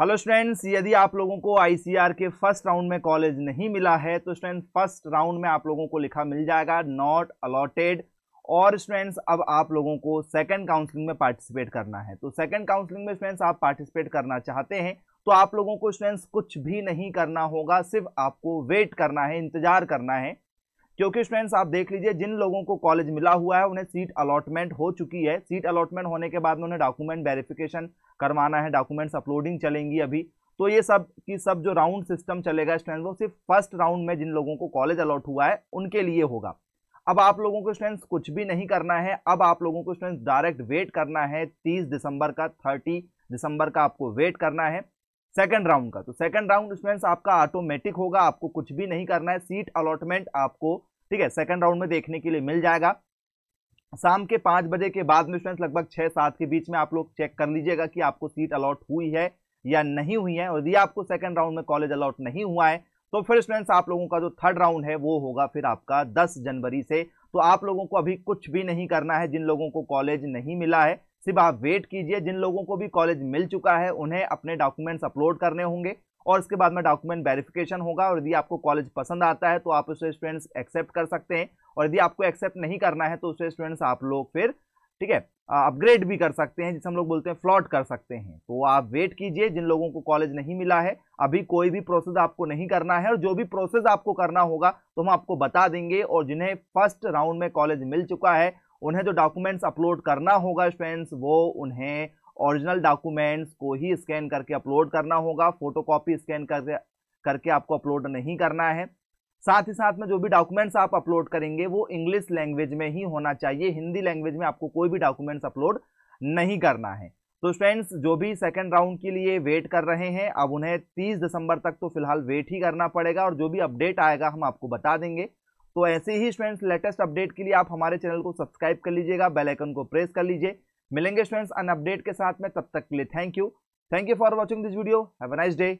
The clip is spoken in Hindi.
हेलो स्टूडेंट्स यदि आप लोगों को आईसीआर के फर्स्ट राउंड में कॉलेज नहीं मिला है तो स्टूडेंट्स फर्स्ट राउंड में आप लोगों को लिखा मिल जाएगा नॉट अलॉटेड और स्टूडेंट्स अब आप लोगों को सेकंड काउंसलिंग में पार्टिसिपेट करना है तो सेकंड काउंसलिंग में स्टूडेंट्स आप पार्टिसिपेट करना चाहते हैं तो आप लोगों को स्टूडेंट्स कुछ भी नहीं करना होगा सिर्फ आपको वेट करना है इंतजार करना है क्योंकि स्टूडेंट्स आप देख लीजिए जिन लोगों को कॉलेज मिला हुआ है उन्हें सीट अलॉटमेंट हो चुकी है सीट अलॉटमेंट होने के बाद में उन्हें डॉक्यूमेंट वेरिफिकेशन करवाना है डॉक्यूमेंट्स अपलोडिंग चलेंगी अभी तो ये सब की सब जो राउंड सिस्टम चलेगा स्टूडेंट्स वो सिर्फ फर्स्ट राउंड में जिन लोगों को कॉलेज अलॉट हुआ है उनके लिए होगा अब आप लोगों को स्टूडेंट्स कुछ भी नहीं करना है अब आप लोगों को स्टूडेंट्स डायरेक्ट वेट करना है तीस दिसंबर का थर्टी दिसंबर का आपको वेट करना है सेकंड राउंड का तो सेकंड राउंड स्टूडेंट्स आपका ऑटोमेटिक होगा आपको कुछ भी नहीं करना है सीट अलॉटमेंट आपको ठीक है सेकंड राउंड में देखने के लिए मिल जाएगा शाम के पांच बजे के बाद में स्टूडेंट्स लगभग छह सात के बीच में आप लोग चेक कर लीजिएगा कि आपको सीट अलॉट हुई है या नहीं हुई है और यदि आपको सेकंड राउंड में कॉलेज अलॉट नहीं हुआ है तो फिर स्टूडेंट्स आप लोगों का जो थर्ड राउंड है वो होगा फिर आपका दस जनवरी से तो आप लोगों को अभी कुछ भी नहीं करना है जिन लोगों को कॉलेज नहीं मिला है सिर्फ आप वेट कीजिए जिन लोगों को भी कॉलेज मिल चुका है उन्हें अपने डॉक्यूमेंट्स अपलोड करने होंगे और उसके बाद में डॉक्यूमेंट वेरिफिकेशन होगा और यदि आपको कॉलेज पसंद आता है तो आप उसे स्टूडेंट्स एक्सेप्ट कर सकते हैं और यदि आपको एक्सेप्ट नहीं करना है तो उसे स्टूडेंट्स आप लोग फिर ठीक है अपग्रेड भी कर सकते हैं जिसे हम लोग बोलते हैं फ्लॉट कर सकते हैं तो आप वेट कीजिए जिन लोगों को कॉलेज नहीं मिला है अभी कोई भी प्रोसेस आपको नहीं करना है और जो भी प्रोसेस आपको करना होगा तो हम आपको बता देंगे और जिन्हें फर्स्ट राउंड में कॉलेज मिल चुका है उन्हें जो डॉक्यूमेंट्स अपलोड करना होगा स्टूडेंट्स वो उन्हें ओरिजिनल डॉक्यूमेंट्स को ही स्कैन करके अपलोड करना होगा फोटोकॉपी स्कैन करके करके आपको अपलोड नहीं करना है साथ ही साथ में जो भी डॉक्यूमेंट्स आप अपलोड करेंगे वो इंग्लिश लैंग्वेज में ही होना चाहिए हिंदी लैंग्वेज में आपको कोई भी डॉक्यूमेंट्स अपलोड नहीं करना है तो स्टूडेंट्स जो भी सेकेंड राउंड के लिए वेट कर रहे हैं अब उन्हें तीस दिसंबर तक तो फिलहाल वेट ही करना पड़ेगा और जो भी अपडेट आएगा हम आपको बता देंगे तो ऐसे ही स्टूडेंट्स लेटेस्ट अपडेट के लिए आप हमारे चैनल को सब्सक्राइब कर लीजिएगा बेलाइकन को प्रेस कर लीजिए मिलेंगे स्टूडेंट्स अन अपडेट के साथ में तब तक के लिए thank you thank you for watching this video have a nice day